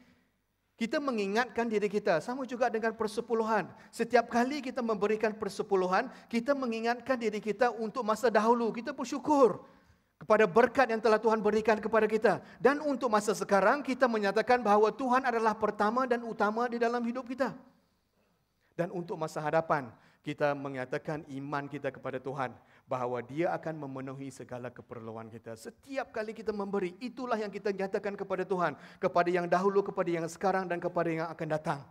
kita mengingatkan diri kita. Sama juga dengan persepuluhan. Setiap kali kita memberikan persepuluhan, kita mengingatkan diri kita untuk masa dahulu. Kita bersyukur kepada berkat yang telah Tuhan berikan kepada kita. Dan untuk masa sekarang, kita menyatakan bahawa Tuhan adalah pertama dan utama di dalam hidup kita. Dan untuk masa hadapan, kita menyatakan iman kita kepada Tuhan bahawa dia akan memenuhi segala keperluan kita. Setiap kali kita memberi, itulah yang kita nyatakan kepada Tuhan. Kepada yang dahulu, kepada yang sekarang dan kepada yang akan datang.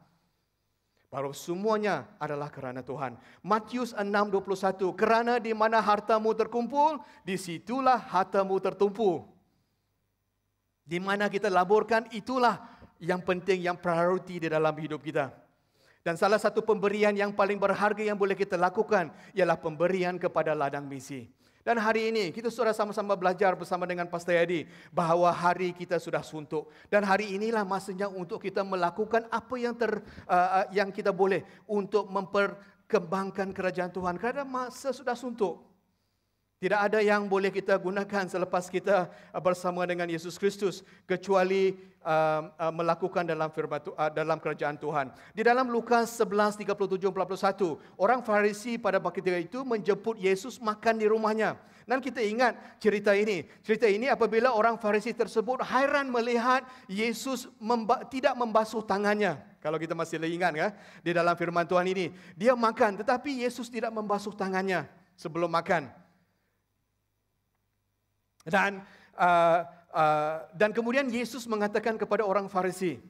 Baru semuanya adalah kerana Tuhan. Matius 6.21, kerana di mana hartamu terkumpul, di situlah hartamu tertumpu. Di mana kita laburkan, itulah yang penting, yang prioriti di dalam hidup kita. Dan salah satu pemberian yang paling berharga yang boleh kita lakukan ialah pemberian kepada ladang misi. Dan hari ini kita sudah sama-sama belajar bersama dengan Pastor Yadi bahawa hari kita sudah suntuk dan hari inilah masanya untuk kita melakukan apa yang ter uh, uh yang kita boleh untuk memperkembangkan kerajaan Tuhan kerana masa sudah suntuk. Tidak ada yang boleh kita gunakan selepas kita uh, bersama dengan Yesus Kristus kecuali uh, uh, melakukan dalam firman uh, dalam kerajaan Tuhan. Di dalam Lukas 1137 37 orang Farisi pada waktu itu menjemput Yesus makan di rumahnya. Dan kita ingat cerita ini. Cerita ini apabila orang Farisi tersebut hairan melihat Yesus memba- tidak membasuh tangannya. Kalau kita masih ingat kan di dalam firman Tuhan ini, dia makan tetapi Yesus tidak membasuh tangannya sebelum makan. Dan uh, uh, dan kemudian Yesus mengatakan kepada orang Farisi.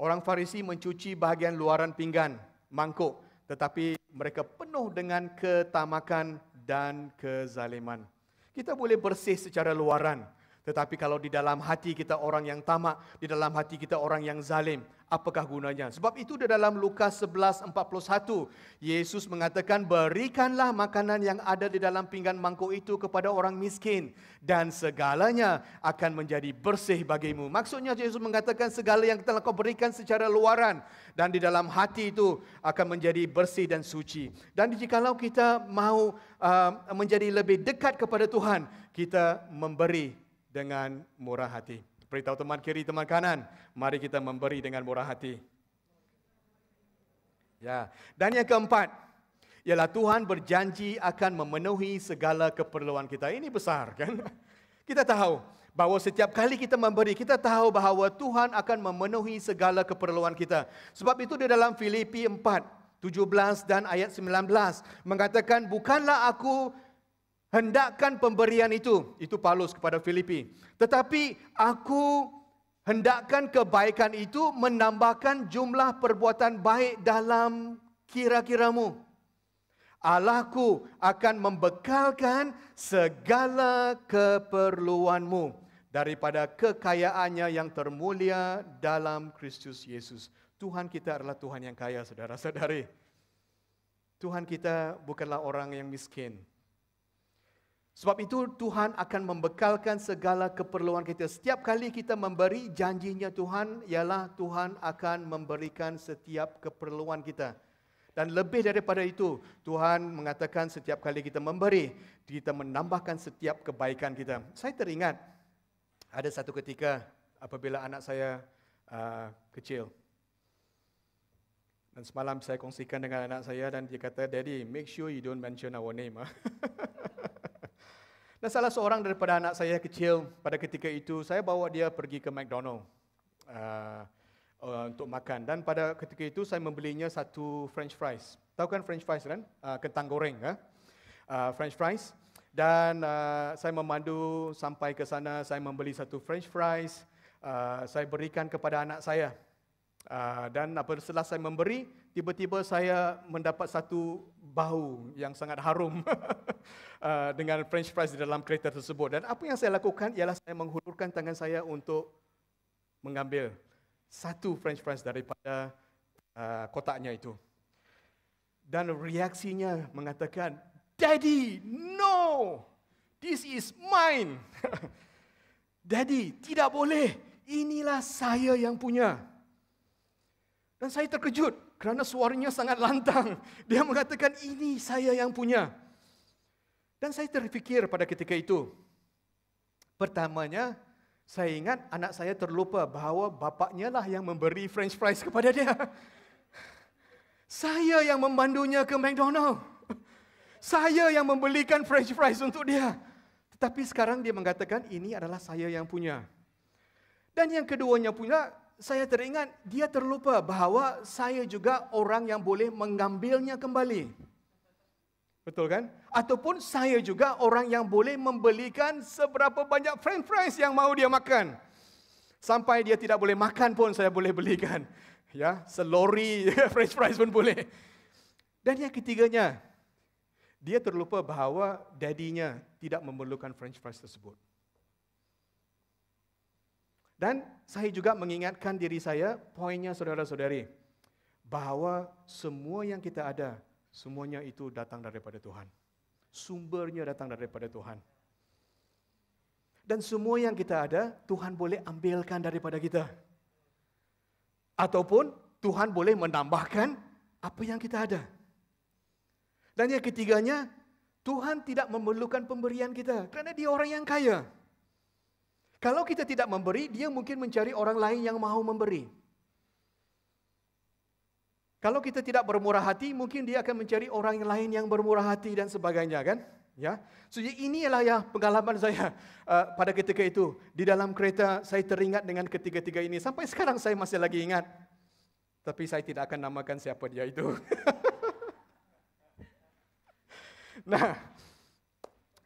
Orang Farisi mencuci bahagian luaran pinggan, mangkuk, tetapi mereka penuh dengan ketamakan dan kezaliman. Kita boleh bersih secara luaran, tetapi kalau di dalam hati kita orang yang tamak, di dalam hati kita orang yang zalim, apakah gunanya? Sebab itu di dalam Lukas 11:41 Yesus mengatakan berikanlah makanan yang ada di dalam pinggan mangkuk itu kepada orang miskin dan segalanya akan menjadi bersih bagimu. Maksudnya Yesus mengatakan segala yang telah kau berikan secara luaran dan di dalam hati itu akan menjadi bersih dan suci. Dan jikalau kita mau uh, menjadi lebih dekat kepada Tuhan, kita memberi dengan murah hati. Beritahu teman kiri, teman kanan, mari kita memberi dengan murah hati. Ya. Dan yang keempat, ialah Tuhan berjanji akan memenuhi segala keperluan kita. Ini besar kan? Kita tahu bahawa setiap kali kita memberi, kita tahu bahawa Tuhan akan memenuhi segala keperluan kita. Sebab itu di dalam Filipi 4, 17 dan ayat 19 mengatakan bukanlah aku hendakkan pemberian itu itu Paulus kepada Filipi tetapi aku hendakkan kebaikan itu menambahkan jumlah perbuatan baik dalam kira-kiramu Allahku akan membekalkan segala keperluanmu daripada kekayaannya yang termulia dalam Kristus Yesus Tuhan kita adalah Tuhan yang kaya saudara-saudari Tuhan kita bukanlah orang yang miskin. Sebab itu Tuhan akan membekalkan segala keperluan kita. Setiap kali kita memberi janjinya Tuhan, ialah Tuhan akan memberikan setiap keperluan kita. Dan lebih daripada itu, Tuhan mengatakan setiap kali kita memberi, kita menambahkan setiap kebaikan kita. Saya teringat ada satu ketika apabila anak saya uh, kecil. Dan semalam saya kongsikan dengan anak saya dan dia kata, Daddy, make sure you don't mention our name. Ah. Dan salah seorang daripada anak saya kecil pada ketika itu, saya bawa dia pergi ke McDonald's uh, uh, untuk makan. Dan pada ketika itu saya membelinya satu french fries. Tahu kan french fries kan? Uh, kentang goreng. Huh? Eh? Uh, french fries. Dan uh, saya memandu sampai ke sana, saya membeli satu french fries. Uh, saya berikan kepada anak saya. Uh, dan apabila saya memberi, tiba-tiba saya mendapat satu bau yang sangat harum uh, dengan french fries di dalam kereta tersebut. Dan apa yang saya lakukan ialah saya menghulurkan tangan saya untuk mengambil satu french fries daripada uh, kotaknya itu. Dan reaksinya mengatakan, Daddy, no! This is mine! Daddy, tidak boleh! Inilah saya yang punya! Dan saya terkejut kerana suaranya sangat lantang. Dia mengatakan, ini saya yang punya. Dan saya terfikir pada ketika itu. Pertamanya, saya ingat anak saya terlupa bahawa bapaknya lah yang memberi french fries kepada dia. Saya yang memandunya ke McDonald. Saya yang membelikan french fries untuk dia. Tetapi sekarang dia mengatakan, ini adalah saya yang punya. Dan yang keduanya punya, saya teringat dia terlupa bahawa saya juga orang yang boleh mengambilnya kembali. Betul kan? Ataupun saya juga orang yang boleh membelikan seberapa banyak french fries yang mahu dia makan. Sampai dia tidak boleh makan pun saya boleh belikan. Ya, selori french fries pun boleh. Dan yang ketiganya, dia terlupa bahawa dadinya tidak memerlukan french fries tersebut. Dan saya juga mengingatkan diri saya, poinnya saudara-saudari, bahwa semua yang kita ada, semuanya itu datang daripada Tuhan. Sumbernya datang daripada Tuhan. Dan semua yang kita ada, Tuhan boleh ambilkan daripada kita. Ataupun Tuhan boleh menambahkan apa yang kita ada. Dan yang ketiganya, Tuhan tidak memerlukan pemberian kita kerana dia orang yang kaya. Kaya. Kalau kita tidak memberi, dia mungkin mencari orang lain yang mahu memberi. Kalau kita tidak bermurah hati, mungkin dia akan mencari orang yang lain yang bermurah hati dan sebagainya, kan? Ya. So ya, inilah ya pengalaman saya uh, pada ketika itu di dalam kereta saya teringat dengan ketiga-tiga ini sampai sekarang saya masih lagi ingat. Tapi saya tidak akan namakan siapa dia itu. nah,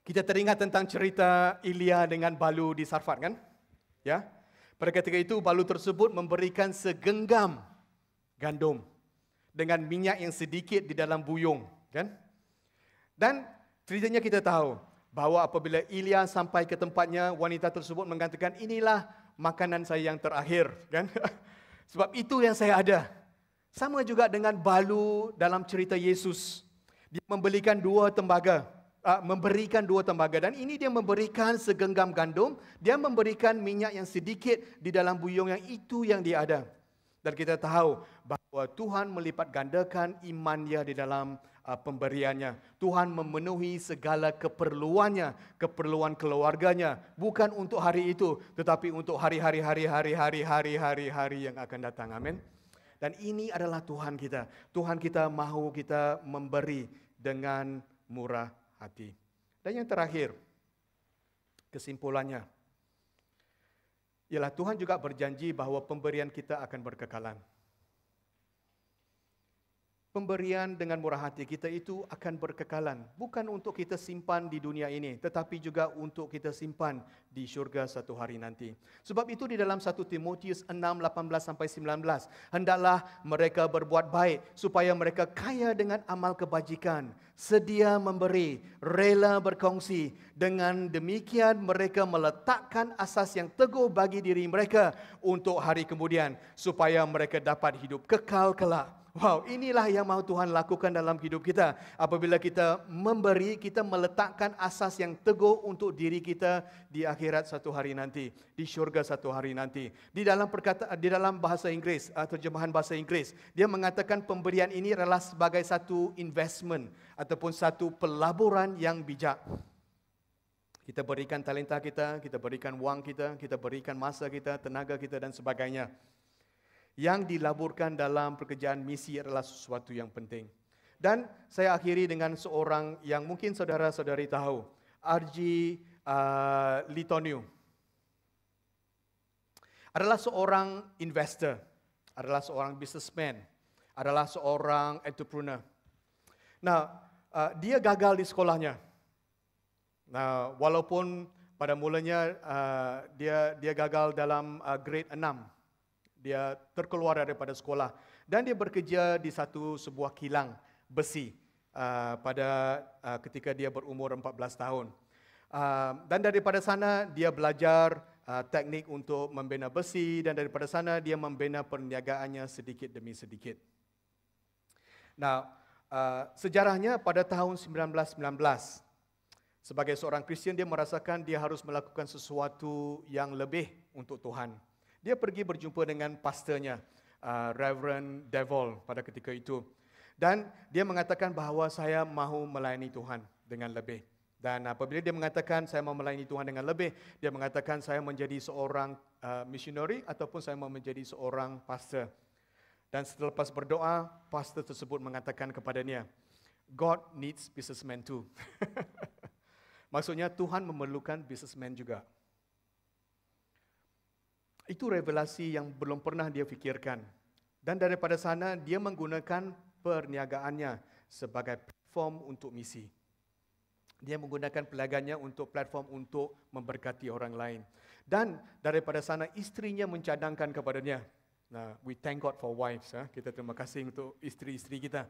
kita teringat tentang cerita Ilya dengan Balu di Sarfat kan? Ya. Pada ketika itu Balu tersebut memberikan segenggam gandum dengan minyak yang sedikit di dalam buyung, kan? Dan ceritanya kita tahu bahawa apabila Ilya sampai ke tempatnya, wanita tersebut mengatakan, inilah makanan saya yang terakhir. kan? Sebab itu yang saya ada. Sama juga dengan Balu dalam cerita Yesus. Dia membelikan dua tembaga uh, memberikan dua tembaga dan ini dia memberikan segenggam gandum dia memberikan minyak yang sedikit di dalam buyung yang itu yang dia ada dan kita tahu bahawa Tuhan melipat gandakan iman dia di dalam uh, pemberiannya Tuhan memenuhi segala keperluannya keperluan keluarganya bukan untuk hari itu tetapi untuk hari-hari hari-hari hari-hari hari-hari yang akan datang amin dan ini adalah Tuhan kita. Tuhan kita mahu kita memberi dengan murah hati. Dan yang terakhir, kesimpulannya, ialah Tuhan juga berjanji bahawa pemberian kita akan berkekalan pemberian dengan murah hati kita itu akan berkekalan bukan untuk kita simpan di dunia ini tetapi juga untuk kita simpan di syurga satu hari nanti sebab itu di dalam 1 Timotius 6:18 sampai 19 hendaklah mereka berbuat baik supaya mereka kaya dengan amal kebajikan sedia memberi rela berkongsi dengan demikian mereka meletakkan asas yang teguh bagi diri mereka untuk hari kemudian supaya mereka dapat hidup kekal kelak Wow, inilah yang mahu Tuhan lakukan dalam hidup kita. Apabila kita memberi, kita meletakkan asas yang teguh untuk diri kita di akhirat satu hari nanti, di syurga satu hari nanti. Di dalam perkata di dalam bahasa Inggeris, uh, terjemahan bahasa Inggeris, dia mengatakan pemberian ini adalah sebagai satu investment ataupun satu pelaburan yang bijak. Kita berikan talenta kita, kita berikan wang kita, kita berikan masa kita, tenaga kita dan sebagainya yang dilaburkan dalam pekerjaan misi adalah sesuatu yang penting. Dan saya akhiri dengan seorang yang mungkin saudara-saudari tahu, RG uh, Litonio. Adalah seorang investor, adalah seorang businessman, adalah seorang entrepreneur. Nah, uh, dia gagal di sekolahnya. Nah, walaupun pada mulanya uh, dia dia gagal dalam uh, grade 6 dia terkeluar daripada sekolah dan dia bekerja di satu sebuah kilang besi uh, pada uh, ketika dia berumur 14 tahun. Uh, dan daripada sana dia belajar uh, teknik untuk membina besi dan daripada sana dia membina perniagaannya sedikit demi sedikit. Nah, uh, sejarahnya pada tahun 1919 sebagai seorang Kristian dia merasakan dia harus melakukan sesuatu yang lebih untuk Tuhan dia pergi berjumpa dengan pastornya, uh, Reverend Devol pada ketika itu. Dan dia mengatakan bahawa saya mahu melayani Tuhan dengan lebih. Dan apabila dia mengatakan saya mahu melayani Tuhan dengan lebih, dia mengatakan saya menjadi seorang uh, missionary ataupun saya mahu menjadi seorang pastor. Dan setelah berdoa, pastor tersebut mengatakan kepadanya, God needs businessmen too. Maksudnya Tuhan memerlukan businessmen juga. Itu revelasi yang belum pernah dia fikirkan. Dan daripada sana dia menggunakan perniagaannya sebagai platform untuk misi. Dia menggunakan pelagannya untuk platform untuk memberkati orang lain. Dan daripada sana istrinya mencadangkan kepadanya. Nah, we thank God for wives. Ha? Kita terima kasih untuk istri-istri kita.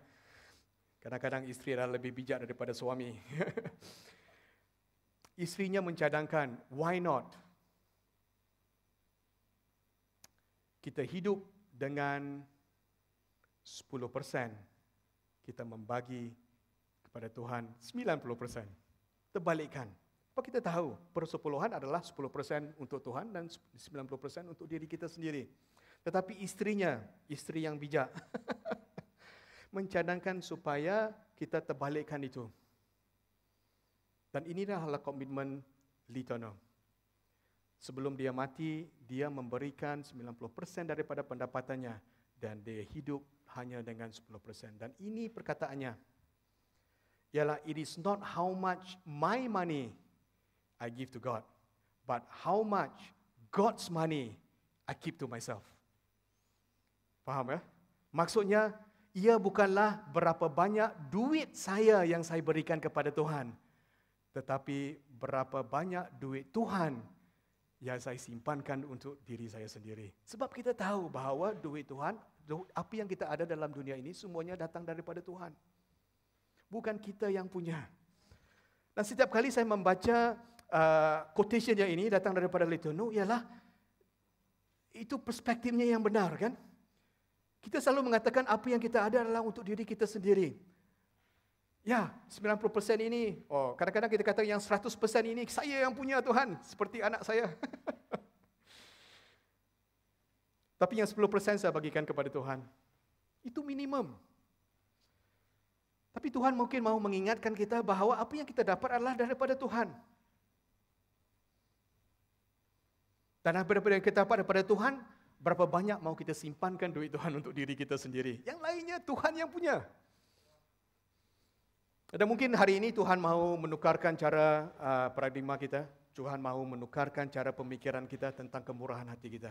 Kadang-kadang istri adalah lebih bijak daripada suami. istrinya mencadangkan, why not? kita hidup dengan 10% kita membagi kepada Tuhan 90%. Terbalikkan. Apa kita tahu persepuluhan adalah 10% untuk Tuhan dan 90% untuk diri kita sendiri. Tetapi istrinya, isteri yang bijak, mencadangkan supaya kita terbalikkan itu. Dan inilah komitmen litonom sebelum dia mati, dia memberikan 90% daripada pendapatannya dan dia hidup hanya dengan 10%. Dan ini perkataannya, ialah it is not how much my money I give to God, but how much God's money I keep to myself. Faham ya? Maksudnya, ia bukanlah berapa banyak duit saya yang saya berikan kepada Tuhan, tetapi berapa banyak duit Tuhan yang saya simpankan untuk diri saya sendiri. Sebab kita tahu bahawa duit Tuhan, apa yang kita ada dalam dunia ini semuanya datang daripada Tuhan. Bukan kita yang punya. Dan setiap kali saya membaca uh, quotation yang ini datang daripada Letono ialah itu perspektifnya yang benar kan? Kita selalu mengatakan apa yang kita ada adalah untuk diri kita sendiri. Ya, 90% ini. Oh, kadang-kadang kita kata yang 100% ini saya yang punya Tuhan, seperti anak saya. Tapi yang 10% saya bagikan kepada Tuhan. Itu minimum. Tapi Tuhan mungkin mahu mengingatkan kita bahawa apa yang kita dapat adalah daripada Tuhan. Dan apa yang kita dapat daripada Tuhan, berapa banyak mau kita simpankan duit Tuhan untuk diri kita sendiri. Yang lainnya Tuhan yang punya. Dan mungkin hari ini Tuhan mahu menukarkan cara uh, paradigma kita. Tuhan mahu menukarkan cara pemikiran kita tentang kemurahan hati kita.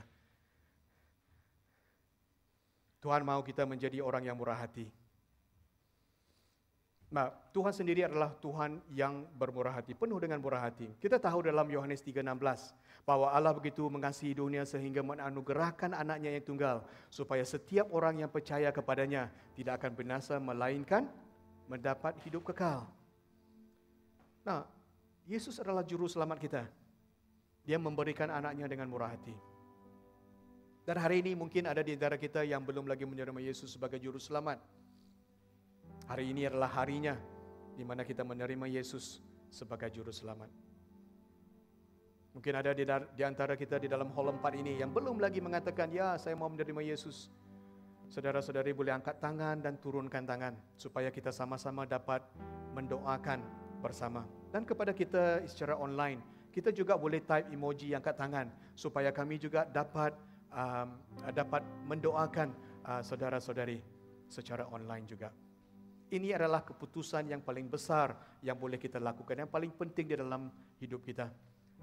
Tuhan mahu kita menjadi orang yang murah hati. Nah, Tuhan sendiri adalah Tuhan yang bermurah hati, penuh dengan murah hati. Kita tahu dalam Yohanes 3:16 bahwa Allah begitu mengasihi dunia sehingga menganugerahkan anaknya yang tunggal supaya setiap orang yang percaya kepadanya tidak akan binasa melainkan mendapat hidup kekal. Nah, Yesus adalah juru selamat kita. Dia memberikan anaknya dengan murah hati. Dan hari ini mungkin ada di antara kita yang belum lagi menerima Yesus sebagai juru selamat. Hari ini adalah harinya di mana kita menerima Yesus sebagai juru selamat. Mungkin ada di antara kita di dalam hall 4 ini yang belum lagi mengatakan, ya saya mau menerima Yesus Saudara-saudari boleh angkat tangan dan turunkan tangan supaya kita sama-sama dapat mendoakan bersama. Dan kepada kita secara online, kita juga boleh type emoji angkat tangan supaya kami juga dapat um, dapat mendoakan uh, saudara-saudari secara online juga. Ini adalah keputusan yang paling besar yang boleh kita lakukan yang paling penting di dalam hidup kita.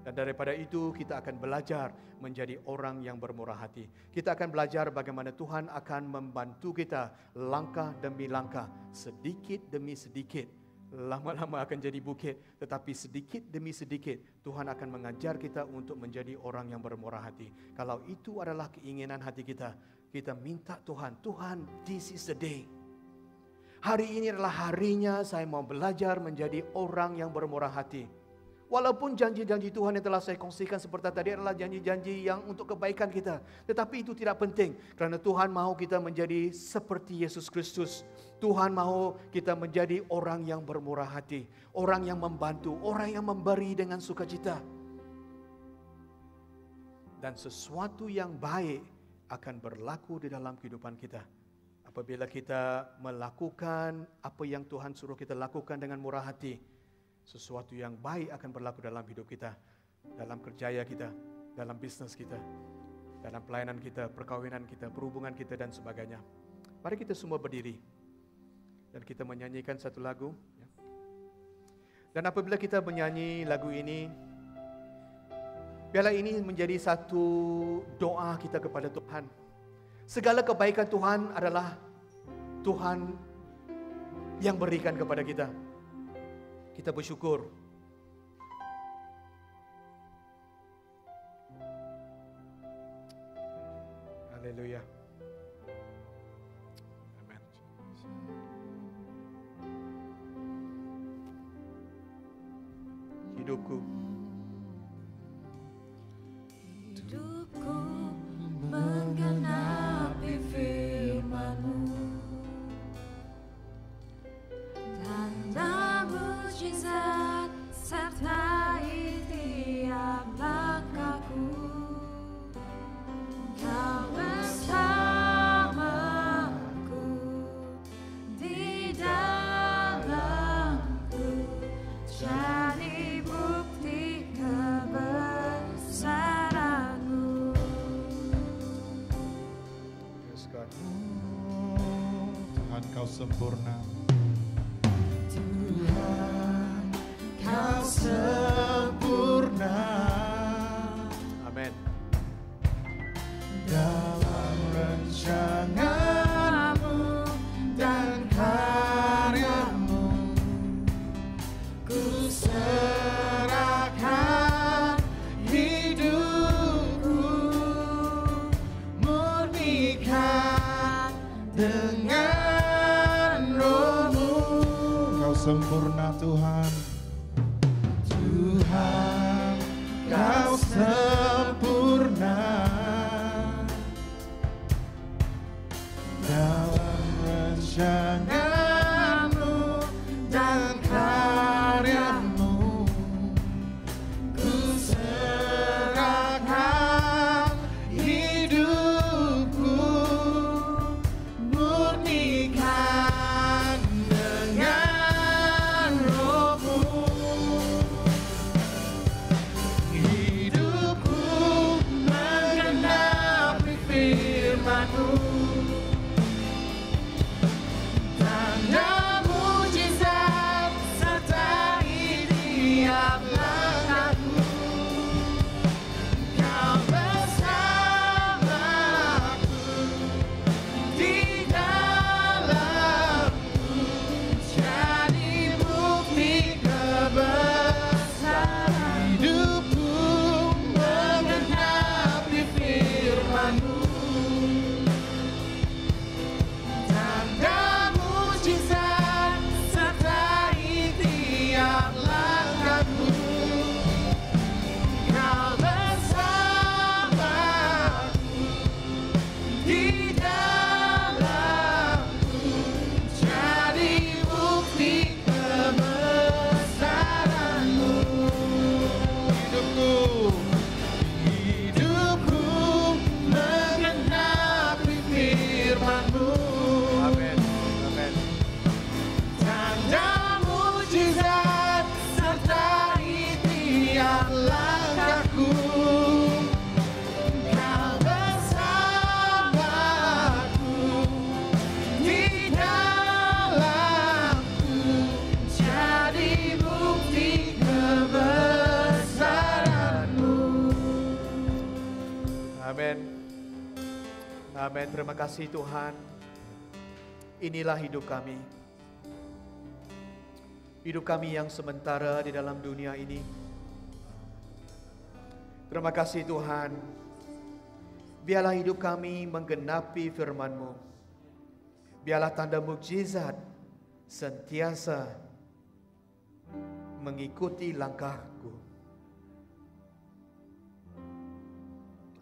Dan daripada itu kita akan belajar menjadi orang yang bermurah hati. Kita akan belajar bagaimana Tuhan akan membantu kita langkah demi langkah, sedikit demi sedikit. Lama-lama akan jadi bukit, tetapi sedikit demi sedikit Tuhan akan mengajar kita untuk menjadi orang yang bermurah hati. Kalau itu adalah keinginan hati kita, kita minta Tuhan, Tuhan, this is the day. Hari ini adalah harinya saya mau belajar menjadi orang yang bermurah hati. Walaupun janji-janji Tuhan yang telah saya kongsikan seperti tadi adalah janji-janji yang untuk kebaikan kita. Tetapi itu tidak penting. Karena Tuhan mau kita menjadi seperti Yesus Kristus. Tuhan mau kita menjadi orang yang bermurah hati. Orang yang membantu. Orang yang memberi dengan sukacita. Dan sesuatu yang baik akan berlaku di dalam kehidupan kita. Apabila kita melakukan apa yang Tuhan suruh kita lakukan dengan murah hati sesuatu yang baik akan berlaku dalam hidup kita, dalam kerjaya kita, dalam bisnis kita, dalam pelayanan kita, perkawinan kita, perhubungan kita dan sebagainya. Mari kita semua berdiri dan kita menyanyikan satu lagu. Ya. Dan apabila kita menyanyi lagu ini, biarlah ini menjadi satu doa kita kepada Tuhan. Segala kebaikan Tuhan adalah Tuhan yang berikan kepada kita kita bersyukur. Haleluya. shine. Amin. Terima kasih Tuhan. Inilah hidup kami. Hidup kami yang sementara di dalam dunia ini. Terima kasih Tuhan. Biarlah hidup kami menggenapi firman-Mu. Biarlah tanda mukjizat sentiasa mengikuti langkahku.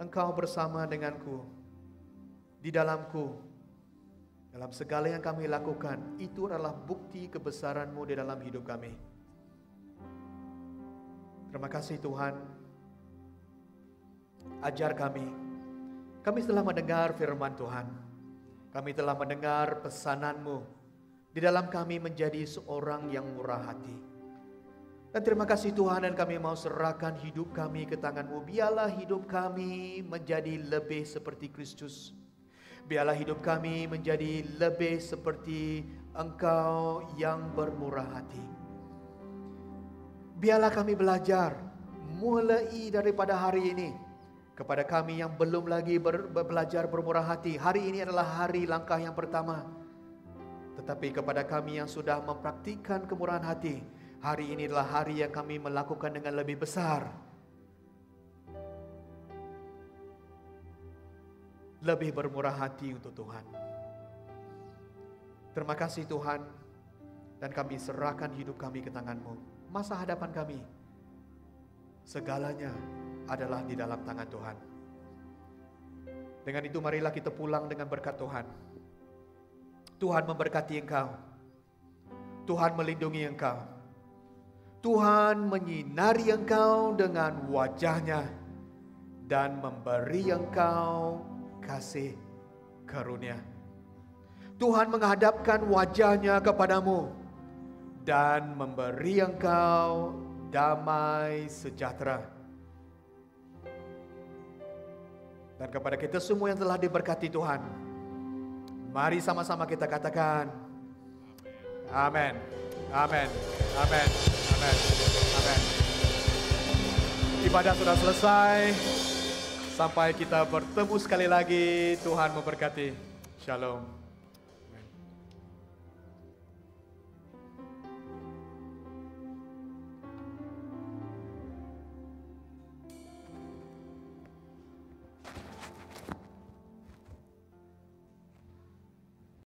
Engkau bersama denganku. ku. di dalamku. Dalam segala yang kami lakukan, itu adalah bukti kebesaran-Mu di dalam hidup kami. Terima kasih Tuhan. Ajar kami. Kami telah mendengar firman Tuhan. Kami telah mendengar pesanan-Mu di dalam kami menjadi seorang yang murah hati. Dan terima kasih Tuhan dan kami mau serahkan hidup kami ke tangan-Mu. Biarlah hidup kami menjadi lebih seperti Kristus. biarlah hidup kami menjadi lebih seperti engkau yang bermurah hati. Biarlah kami belajar mulai daripada hari ini kepada kami yang belum lagi ber, belajar bermurah hati. Hari ini adalah hari langkah yang pertama. Tetapi kepada kami yang sudah mempraktikan kemurahan hati, hari ini adalah hari yang kami melakukan dengan lebih besar. lebih bermurah hati untuk Tuhan. Terima kasih Tuhan dan kami serahkan hidup kami ke tangan-Mu. Masa hadapan kami, segalanya adalah di dalam tangan Tuhan. Dengan itu marilah kita pulang dengan berkat Tuhan. Tuhan memberkati engkau. Tuhan melindungi engkau. Tuhan menyinari engkau dengan wajahnya dan memberi engkau kasih karunia. Tuhan menghadapkan wajahnya kepadamu dan memberi engkau damai sejahtera. Dan kepada kita semua yang telah diberkati Tuhan, mari sama-sama kita katakan, Amin, Amin, Amin, Amin, Amin. Ibadah sudah selesai. Sampai kita bertemu sekali lagi, Tuhan memberkati. Shalom.